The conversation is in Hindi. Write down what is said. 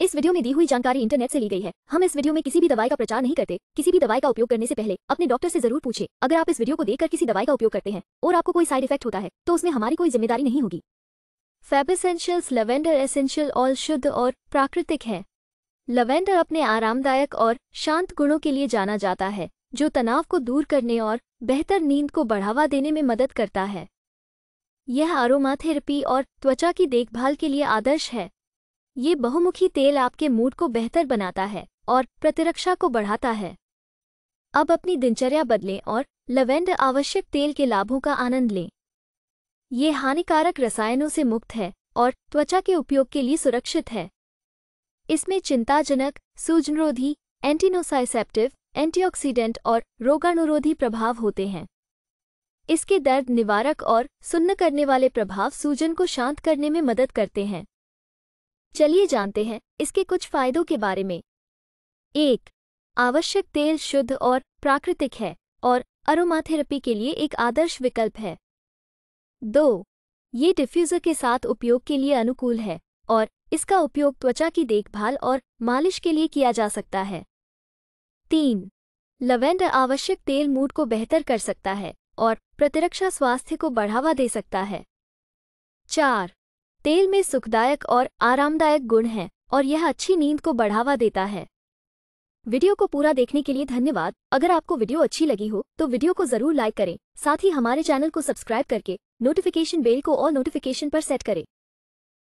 इस वीडियो में दी हुई जानकारी इंटरनेट से ली गई है हम इस वीडियो में किसी भी दवाई का प्रचार नहीं करते किसी भी दवाई का उपयोग करने से पहले अपने डॉक्टर से जरूर पूछे अगर आप इस वीडियो को देखकर किसी दवाई का उपयोग करते हैं और आपको कोई साइड इफेक्ट होता है तो उसमें हमारी कोई जिम्मेदारी नहीं होगी Fab Essentials lavender essential oil शुद्ध और प्राकृतिक है लेवेंडर अपने आरामदायक और शांत गुणों के लिए जाना जाता है जो तनाव को दूर करने और बेहतर नींद को बढ़ावा देने में मदद करता है यह आरोमाथेरेपी और त्वचा की देखभाल के लिए आदर्श है ये बहुमुखी तेल आपके मूड को बेहतर बनाता है और प्रतिरक्षा को बढ़ाता है अब अपनी दिनचर्या बदलें और लवेंडर आवश्यक तेल के लाभों का आनंद लें ये हानिकारक रसायनों से मुक्त है और त्वचा के उपयोग के लिए सुरक्षित है इसमें चिंताजनक सूजनरोधी एंटीनोसाइसेप्टिव एंटीऑक्सीडेंट और रोगाणुरोधी प्रभाव होते हैं इसके दर्द निवारक और सुन्न करने वाले प्रभाव सूजन को शांत करने में मदद करते हैं चलिए जानते हैं इसके कुछ फायदों के बारे में एक आवश्यक तेल शुद्ध और प्राकृतिक है और अरोमाथेरेपी के लिए एक आदर्श विकल्प है दो ये डिफ्यूज़र के साथ उपयोग के लिए अनुकूल है और इसका उपयोग त्वचा की देखभाल और मालिश के लिए किया जा सकता है तीन लवेंडर आवश्यक तेल मूड को बेहतर कर सकता है और प्रतिरक्षा स्वास्थ्य को बढ़ावा दे सकता है चार तेल में सुखदायक और आरामदायक गुण हैं और यह अच्छी नींद को बढ़ावा देता है वीडियो को पूरा देखने के लिए धन्यवाद अगर आपको वीडियो अच्छी लगी हो तो वीडियो को जरूर लाइक करें साथ ही हमारे चैनल को सब्सक्राइब करके नोटिफिकेशन बेल को और नोटिफिकेशन पर सेट करें